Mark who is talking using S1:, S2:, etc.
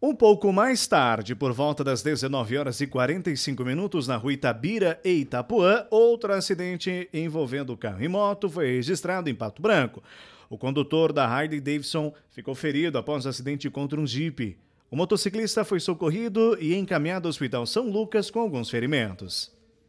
S1: Um pouco mais tarde, por volta das 19 horas e 45 minutos, na rua Itabira e Itapuã, outro acidente envolvendo carro e moto foi registrado em Pato Branco. O condutor da Harley Davidson ficou ferido após o acidente contra um Jeep. O motociclista foi socorrido e encaminhado ao Hospital São Lucas com alguns ferimentos.